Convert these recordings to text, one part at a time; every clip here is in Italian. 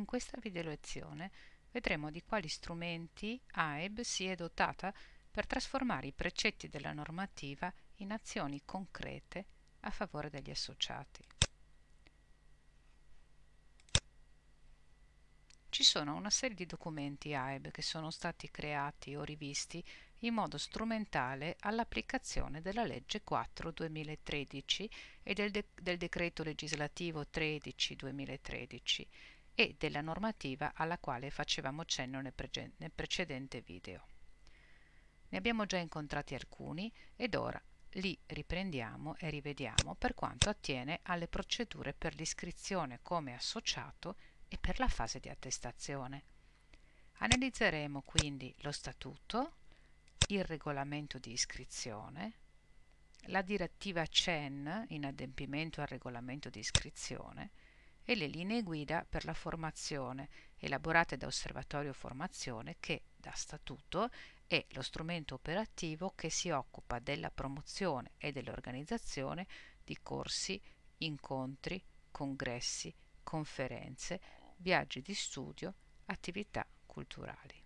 In questa video lezione vedremo di quali strumenti AEB si è dotata per trasformare i precetti della normativa in azioni concrete a favore degli associati. Ci sono una serie di documenti AEB che sono stati creati o rivisti in modo strumentale all'applicazione della legge 4 2013 e del, de del decreto legislativo 13 2013 e della normativa alla quale facevamo cenno nel, prege- nel precedente video. Ne abbiamo già incontrati alcuni ed ora li riprendiamo e rivediamo per quanto attiene alle procedure per l'iscrizione come associato e per la fase di attestazione. Analizzeremo quindi lo statuto, il regolamento di iscrizione, la direttiva CEN in adempimento al regolamento di iscrizione, e le linee guida per la formazione, elaborate da Osservatorio Formazione che, da statuto, è lo strumento operativo che si occupa della promozione e dell'organizzazione di corsi, incontri, congressi, conferenze, viaggi di studio, attività culturali.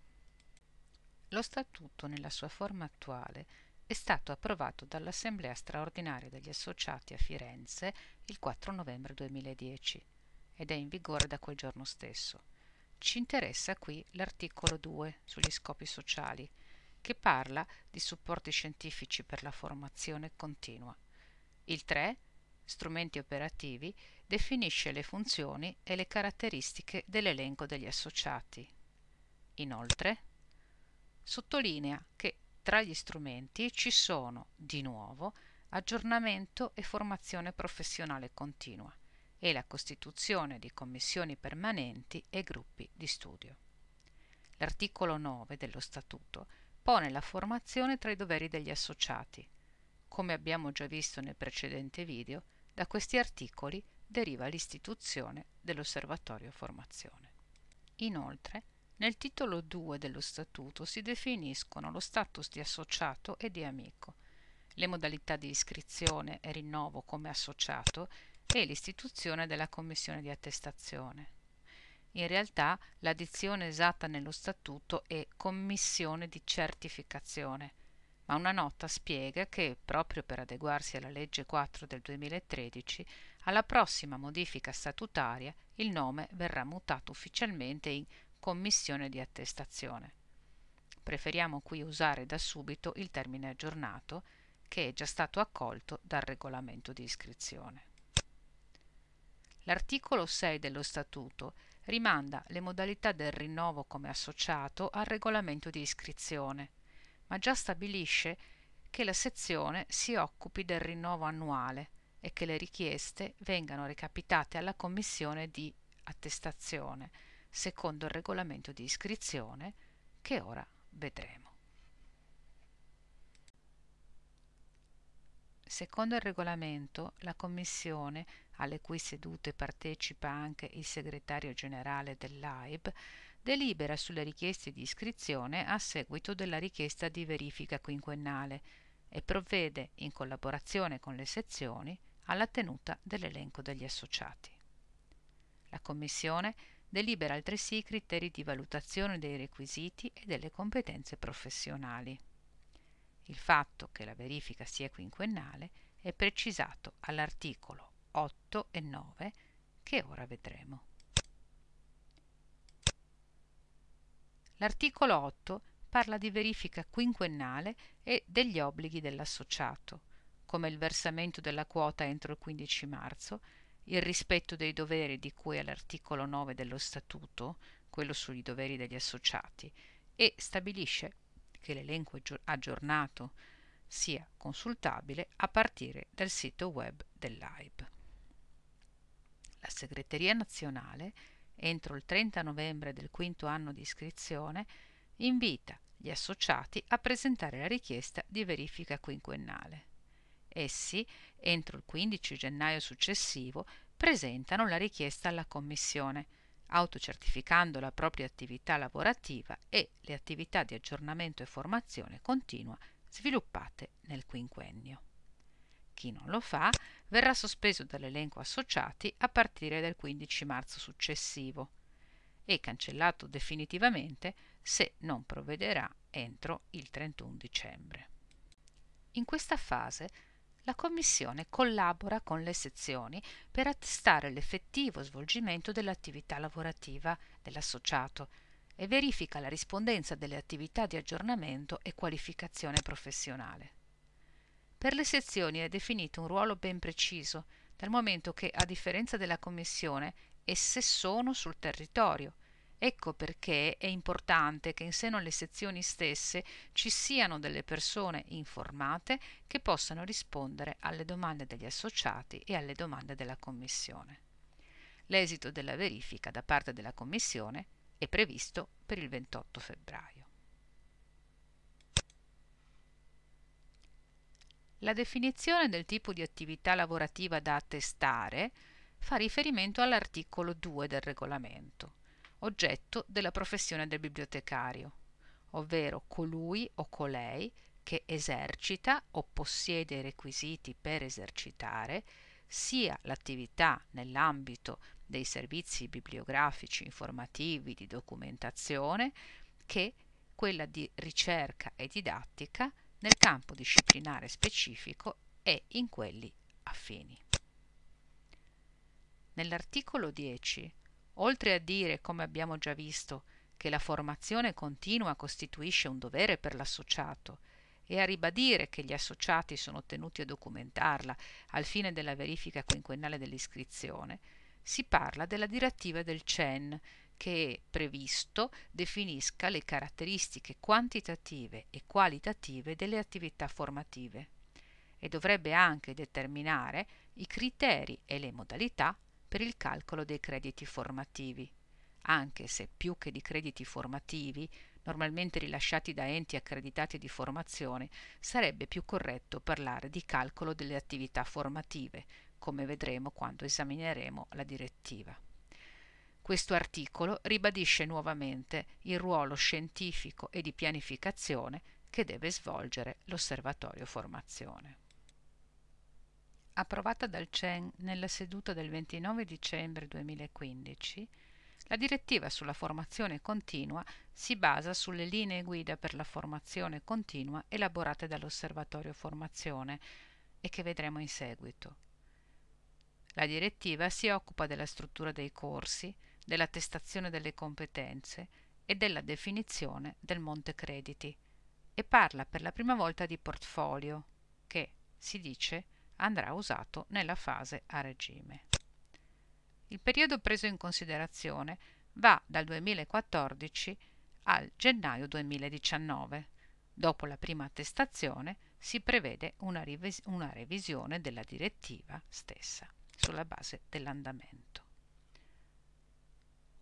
Lo statuto nella sua forma attuale è stato approvato dall'Assemblea straordinaria degli associati a Firenze il 4 novembre 2010 ed è in vigore da quel giorno stesso. Ci interessa qui l'articolo 2 sugli scopi sociali, che parla di supporti scientifici per la formazione continua. Il 3, strumenti operativi, definisce le funzioni e le caratteristiche dell'elenco degli associati. Inoltre, sottolinea che tra gli strumenti ci sono, di nuovo, aggiornamento e formazione professionale continua e la costituzione di commissioni permanenti e gruppi di studio. L'articolo 9 dello Statuto pone la formazione tra i doveri degli associati. Come abbiamo già visto nel precedente video, da questi articoli deriva l'istituzione dell'osservatorio formazione. Inoltre, nel titolo 2 dello Statuto si definiscono lo status di associato e di amico, le modalità di iscrizione e rinnovo come associato e l'istituzione della commissione di attestazione. In realtà l'addizione esatta nello statuto è commissione di certificazione, ma una nota spiega che, proprio per adeguarsi alla legge 4 del 2013, alla prossima modifica statutaria il nome verrà mutato ufficialmente in commissione di attestazione. Preferiamo qui usare da subito il termine aggiornato, che è già stato accolto dal regolamento di iscrizione. L'articolo 6 dello Statuto rimanda le modalità del rinnovo come associato al regolamento di iscrizione, ma già stabilisce che la sezione si occupi del rinnovo annuale e che le richieste vengano recapitate alla Commissione di attestazione, secondo il regolamento di iscrizione che ora vedremo. Secondo il regolamento, la Commissione alle cui sedute partecipa anche il segretario generale dell'AIB, delibera sulle richieste di iscrizione a seguito della richiesta di verifica quinquennale e provvede, in collaborazione con le sezioni, alla tenuta dell'elenco degli associati. La Commissione delibera altresì i criteri di valutazione dei requisiti e delle competenze professionali. Il fatto che la verifica sia quinquennale è precisato all'articolo 8 e 9 che ora vedremo. L'articolo 8 parla di verifica quinquennale e degli obblighi dell'associato, come il versamento della quota entro il 15 marzo, il rispetto dei doveri di cui all'articolo 9 dello Statuto, quello sui doveri degli associati, e stabilisce che l'elenco aggiornato sia consultabile a partire dal sito web dell'AIB segreteria nazionale, entro il 30 novembre del quinto anno di iscrizione, invita gli associati a presentare la richiesta di verifica quinquennale. Essi, entro il 15 gennaio successivo, presentano la richiesta alla Commissione, autocertificando la propria attività lavorativa e le attività di aggiornamento e formazione continua sviluppate nel quinquennio chi non lo fa verrà sospeso dall'elenco associati a partire dal 15 marzo successivo e cancellato definitivamente se non provvederà entro il 31 dicembre. In questa fase la Commissione collabora con le sezioni per attestare l'effettivo svolgimento dell'attività lavorativa dell'associato e verifica la rispondenza delle attività di aggiornamento e qualificazione professionale. Per le sezioni è definito un ruolo ben preciso, dal momento che, a differenza della Commissione, esse sono sul territorio. Ecco perché è importante che in seno alle sezioni stesse ci siano delle persone informate che possano rispondere alle domande degli associati e alle domande della Commissione. L'esito della verifica da parte della Commissione è previsto per il 28 febbraio. La definizione del tipo di attività lavorativa da attestare fa riferimento all'articolo 2 del regolamento, oggetto della professione del bibliotecario, ovvero colui o colei che esercita o possiede i requisiti per esercitare sia l'attività nell'ambito dei servizi bibliografici informativi di documentazione che quella di ricerca e didattica nel campo disciplinare specifico e in quelli affini. Nell'articolo 10, oltre a dire, come abbiamo già visto, che la formazione continua costituisce un dovere per l'associato e a ribadire che gli associati sono tenuti a documentarla al fine della verifica quinquennale dell'iscrizione, si parla della direttiva del CEN che è previsto definisca le caratteristiche quantitative e qualitative delle attività formative e dovrebbe anche determinare i criteri e le modalità per il calcolo dei crediti formativi, anche se più che di crediti formativi, normalmente rilasciati da enti accreditati di formazione, sarebbe più corretto parlare di calcolo delle attività formative, come vedremo quando esamineremo la direttiva. Questo articolo ribadisce nuovamente il ruolo scientifico e di pianificazione che deve svolgere l'osservatorio formazione. Approvata dal CEN nella seduta del 29 dicembre 2015, la direttiva sulla formazione continua si basa sulle linee guida per la formazione continua elaborate dall'Osservatorio Formazione e che vedremo in seguito. La direttiva si occupa della struttura dei corsi, dell'attestazione delle competenze e della definizione del monte crediti e parla per la prima volta di portfolio che, si dice, andrà usato nella fase a regime. Il periodo preso in considerazione va dal 2014 al gennaio 2019. Dopo la prima attestazione si prevede una, rivis- una revisione della direttiva stessa sulla base dell'andamento.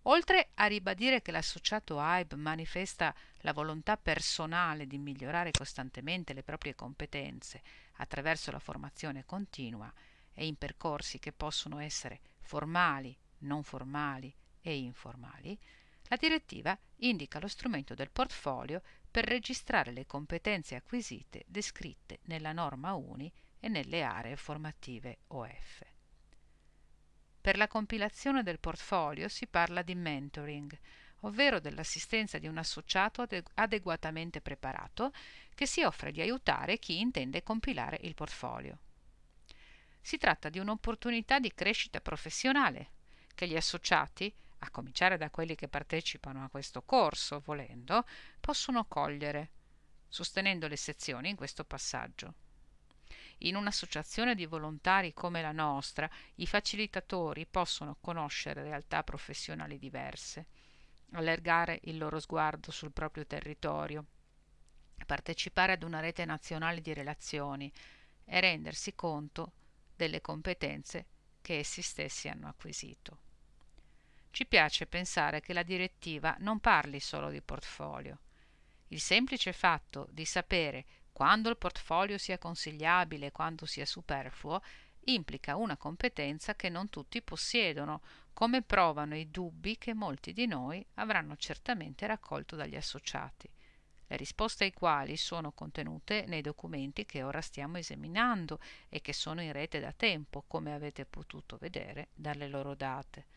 Oltre a ribadire che l'associato AIB manifesta la volontà personale di migliorare costantemente le proprie competenze attraverso la formazione continua e in percorsi che possono essere formali, non formali e informali, la direttiva indica lo strumento del portfolio per registrare le competenze acquisite descritte nella norma UNI e nelle aree formative OF. Per la compilazione del portfolio si parla di mentoring, ovvero dell'assistenza di un associato adeguatamente preparato che si offre di aiutare chi intende compilare il portfolio. Si tratta di un'opportunità di crescita professionale che gli associati, a cominciare da quelli che partecipano a questo corso, volendo, possono cogliere, sostenendo le sezioni in questo passaggio. In un'associazione di volontari come la nostra, i facilitatori possono conoscere realtà professionali diverse, allargare il loro sguardo sul proprio territorio, partecipare ad una rete nazionale di relazioni e rendersi conto delle competenze che essi stessi hanno acquisito. Ci piace pensare che la direttiva non parli solo di portfolio. Il semplice fatto di sapere quando il portfolio sia consigliabile e quando sia superfluo, implica una competenza che non tutti possiedono, come provano i dubbi che molti di noi avranno certamente raccolto dagli associati, le risposte ai quali sono contenute nei documenti che ora stiamo esaminando e che sono in rete da tempo, come avete potuto vedere dalle loro date.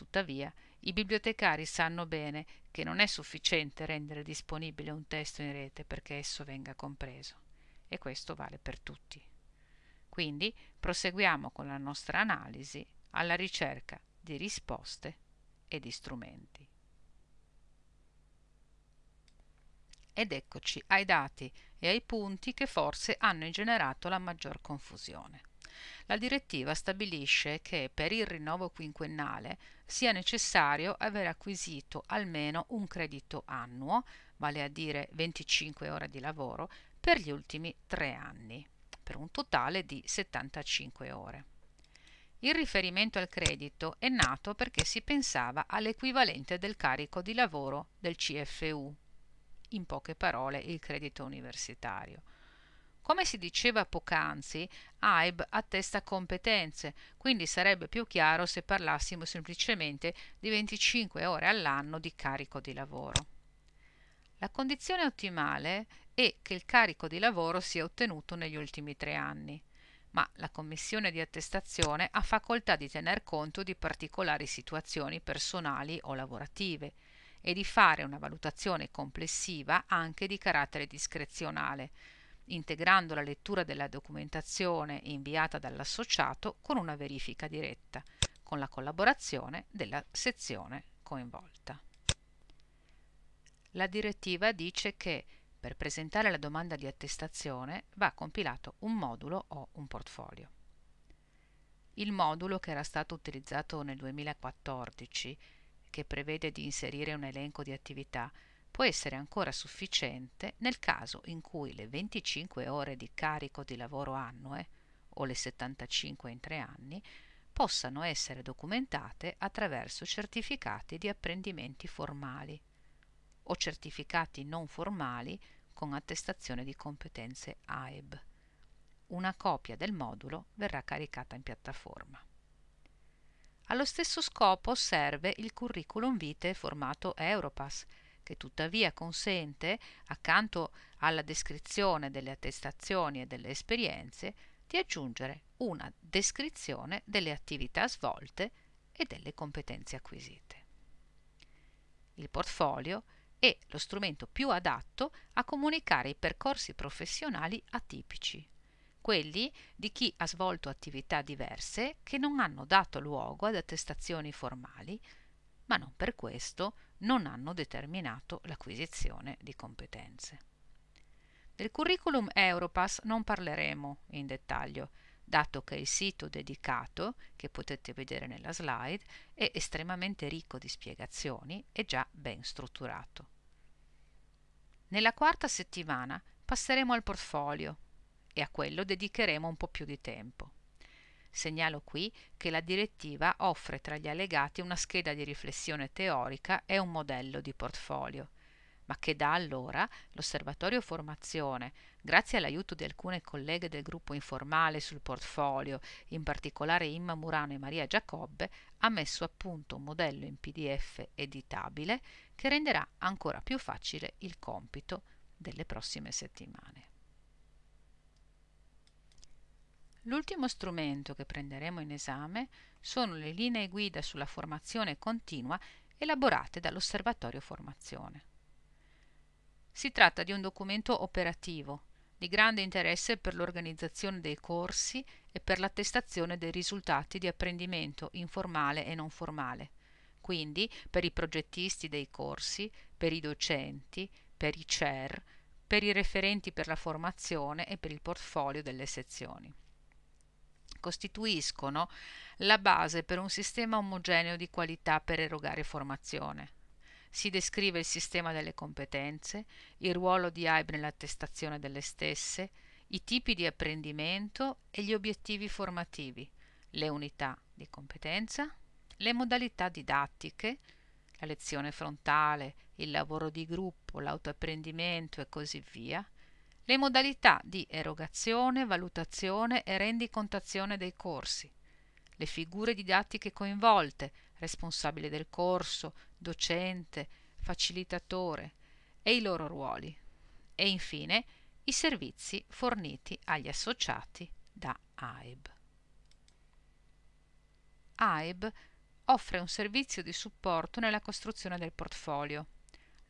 Tuttavia, i bibliotecari sanno bene che non è sufficiente rendere disponibile un testo in rete perché esso venga compreso. E questo vale per tutti. Quindi proseguiamo con la nostra analisi alla ricerca di risposte e di strumenti. Ed eccoci ai dati e ai punti che forse hanno ingenerato la maggior confusione. La direttiva stabilisce che per il rinnovo quinquennale sia necessario aver acquisito almeno un credito annuo, vale a dire 25 ore di lavoro, per gli ultimi tre anni, per un totale di 75 ore. Il riferimento al credito è nato perché si pensava all'equivalente del carico di lavoro del CFU, in poche parole il credito universitario come si diceva poc'anzi, AIB attesta competenze, quindi sarebbe più chiaro se parlassimo semplicemente di 25 ore all'anno di carico di lavoro. La condizione ottimale è che il carico di lavoro sia ottenuto negli ultimi tre anni, ma la commissione di attestazione ha facoltà di tener conto di particolari situazioni personali o lavorative e di fare una valutazione complessiva anche di carattere discrezionale, integrando la lettura della documentazione inviata dall'associato con una verifica diretta, con la collaborazione della sezione coinvolta. La direttiva dice che per presentare la domanda di attestazione va compilato un modulo o un portfolio. Il modulo che era stato utilizzato nel 2014, che prevede di inserire un elenco di attività, può essere ancora sufficiente nel caso in cui le 25 ore di carico di lavoro annue o le 75 in tre anni possano essere documentate attraverso certificati di apprendimenti formali o certificati non formali con attestazione di competenze AEB. Una copia del modulo verrà caricata in piattaforma. Allo stesso scopo serve il curriculum vitae formato Europass, che tuttavia consente, accanto alla descrizione delle attestazioni e delle esperienze, di aggiungere una descrizione delle attività svolte e delle competenze acquisite. Il portfolio è lo strumento più adatto a comunicare i percorsi professionali atipici, quelli di chi ha svolto attività diverse che non hanno dato luogo ad attestazioni formali, ma non per questo non hanno determinato l'acquisizione di competenze. Del curriculum Europass non parleremo in dettaglio, dato che il sito dedicato, che potete vedere nella slide, è estremamente ricco di spiegazioni e già ben strutturato. Nella quarta settimana passeremo al portfolio e a quello dedicheremo un po' più di tempo. Segnalo qui che la direttiva offre tra gli allegati una scheda di riflessione teorica e un modello di portfolio ma che da allora l'Osservatorio Formazione, grazie all'aiuto di alcune colleghe del gruppo informale sul portfolio, in particolare Imma Murano e Maria Giacobbe, ha messo a punto un modello in PDF editabile che renderà ancora più facile il compito delle prossime settimane. L'ultimo strumento che prenderemo in esame sono le linee guida sulla formazione continua elaborate dall'Osservatorio Formazione. Si tratta di un documento operativo di grande interesse per l'organizzazione dei corsi e per l'attestazione dei risultati di apprendimento informale e non formale, quindi per i progettisti dei corsi, per i docenti, per i CER, per i referenti per la formazione e per il portfolio delle sezioni costituiscono la base per un sistema omogeneo di qualità per erogare formazione. Si descrive il sistema delle competenze, il ruolo di AIB nell'attestazione delle stesse, i tipi di apprendimento e gli obiettivi formativi, le unità di competenza, le modalità didattiche, la lezione frontale, il lavoro di gruppo, l'autoapprendimento e così via, le modalità di erogazione, valutazione e rendicontazione dei corsi, le figure didattiche coinvolte, responsabile del corso, docente, facilitatore e i loro ruoli e infine i servizi forniti agli associati da AIB. AIB offre un servizio di supporto nella costruzione del portfolio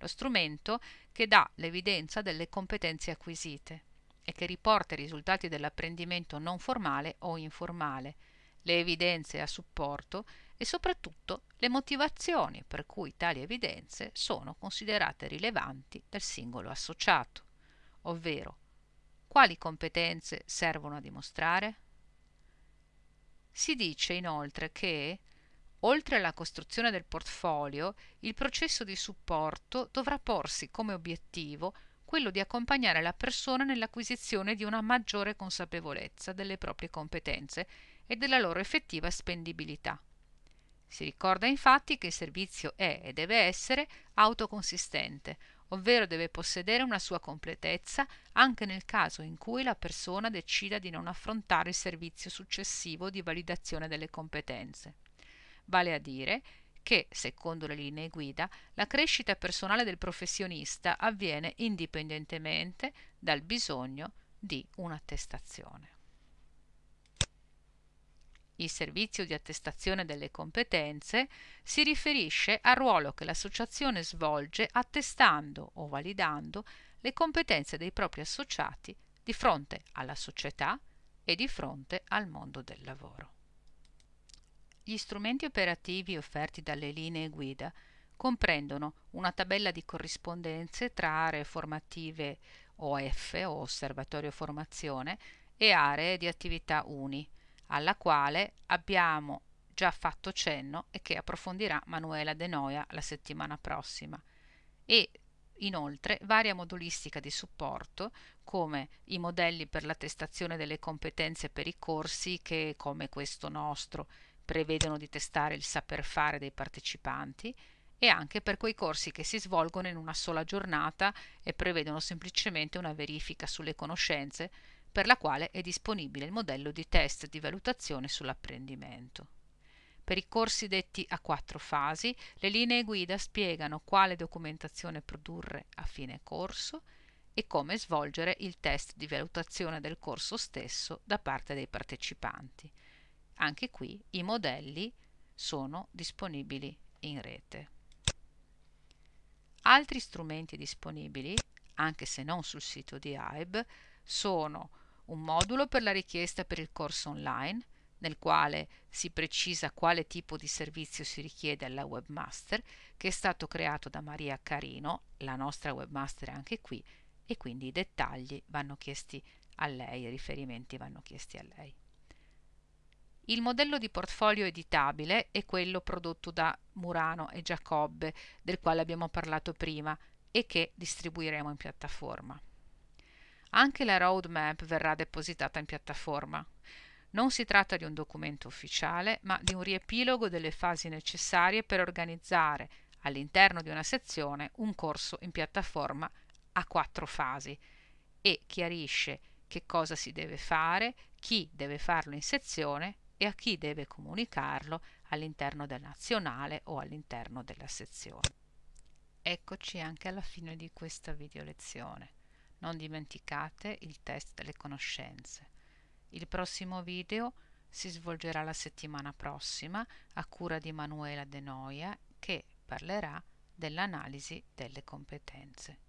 lo strumento che dà l'evidenza delle competenze acquisite e che riporta i risultati dell'apprendimento non formale o informale, le evidenze a supporto e soprattutto le motivazioni per cui tali evidenze sono considerate rilevanti dal singolo associato, ovvero quali competenze servono a dimostrare? Si dice inoltre che Oltre alla costruzione del portfolio, il processo di supporto dovrà porsi come obiettivo quello di accompagnare la persona nell'acquisizione di una maggiore consapevolezza delle proprie competenze e della loro effettiva spendibilità. Si ricorda infatti che il servizio è e deve essere autoconsistente, ovvero deve possedere una sua completezza anche nel caso in cui la persona decida di non affrontare il servizio successivo di validazione delle competenze vale a dire che, secondo le linee guida, la crescita personale del professionista avviene indipendentemente dal bisogno di un'attestazione. Il servizio di attestazione delle competenze si riferisce al ruolo che l'associazione svolge attestando o validando le competenze dei propri associati di fronte alla società e di fronte al mondo del lavoro. Gli strumenti operativi offerti dalle linee guida comprendono una tabella di corrispondenze tra aree formative OF o osservatorio formazione e aree di attività UNI, alla quale abbiamo già fatto cenno e che approfondirà Manuela De Noia la settimana prossima. E inoltre varia modulistica di supporto come i modelli per l'attestazione delle competenze per i corsi che come questo nostro prevedono di testare il saper fare dei partecipanti e anche per quei corsi che si svolgono in una sola giornata e prevedono semplicemente una verifica sulle conoscenze per la quale è disponibile il modello di test di valutazione sull'apprendimento. Per i corsi detti a quattro fasi, le linee guida spiegano quale documentazione produrre a fine corso e come svolgere il test di valutazione del corso stesso da parte dei partecipanti. Anche qui i modelli sono disponibili in rete. Altri strumenti disponibili, anche se non sul sito di AIB, sono un modulo per la richiesta per il corso online, nel quale si precisa quale tipo di servizio si richiede alla webmaster, che è stato creato da Maria Carino, la nostra webmaster anche qui, e quindi i dettagli vanno chiesti a lei, i riferimenti vanno chiesti a lei. Il modello di portfolio editabile è quello prodotto da Murano e Giacobbe, del quale abbiamo parlato prima e che distribuiremo in piattaforma. Anche la roadmap verrà depositata in piattaforma. Non si tratta di un documento ufficiale, ma di un riepilogo delle fasi necessarie per organizzare all'interno di una sezione un corso in piattaforma a quattro fasi e chiarisce che cosa si deve fare, chi deve farlo in sezione e a chi deve comunicarlo all'interno del nazionale o all'interno della sezione. Eccoci anche alla fine di questa video lezione. Non dimenticate il test delle conoscenze. Il prossimo video si svolgerà la settimana prossima a cura di Manuela De Noia che parlerà dell'analisi delle competenze.